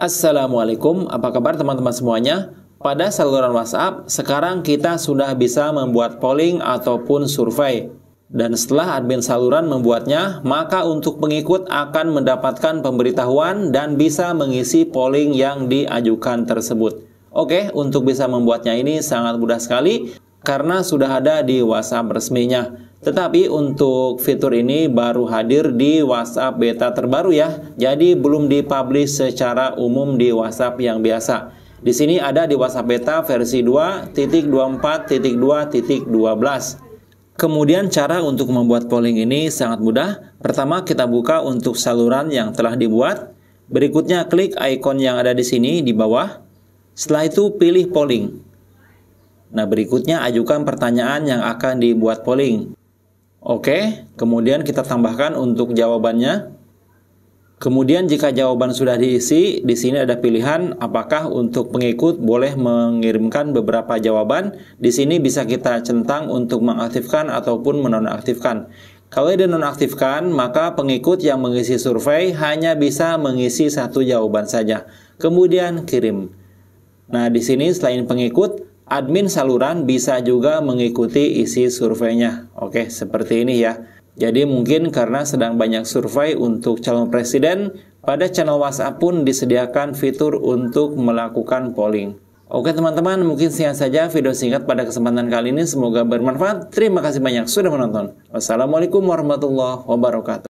Assalamualaikum, apa kabar teman-teman semuanya? Pada saluran WhatsApp, sekarang kita sudah bisa membuat polling ataupun survei. Dan setelah admin saluran membuatnya, maka untuk pengikut akan mendapatkan pemberitahuan dan bisa mengisi polling yang diajukan tersebut. Oke, untuk bisa membuatnya ini sangat mudah sekali karena sudah ada di WhatsApp resminya. Tetapi untuk fitur ini baru hadir di WhatsApp beta terbaru ya. Jadi belum dipublish secara umum di WhatsApp yang biasa. Di sini ada di WhatsApp beta versi 2.24.2.12. Kemudian cara untuk membuat polling ini sangat mudah. Pertama kita buka untuk saluran yang telah dibuat. Berikutnya klik icon yang ada di sini di bawah. Setelah itu pilih polling. Nah, berikutnya ajukan pertanyaan yang akan dibuat polling. Oke, kemudian kita tambahkan untuk jawabannya. Kemudian jika jawaban sudah diisi, di sini ada pilihan apakah untuk pengikut boleh mengirimkan beberapa jawaban. Di sini bisa kita centang untuk mengaktifkan ataupun menonaktifkan. Kalau nonaktifkan, maka pengikut yang mengisi survei hanya bisa mengisi satu jawaban saja. Kemudian kirim. Nah, di sini selain pengikut, admin saluran bisa juga mengikuti isi surveinya. Oke, seperti ini ya. Jadi mungkin karena sedang banyak survei untuk calon presiden, pada channel WhatsApp pun disediakan fitur untuk melakukan polling. Oke teman-teman, mungkin sekian saja video singkat pada kesempatan kali ini. Semoga bermanfaat. Terima kasih banyak sudah menonton. Wassalamualaikum warahmatullahi wabarakatuh.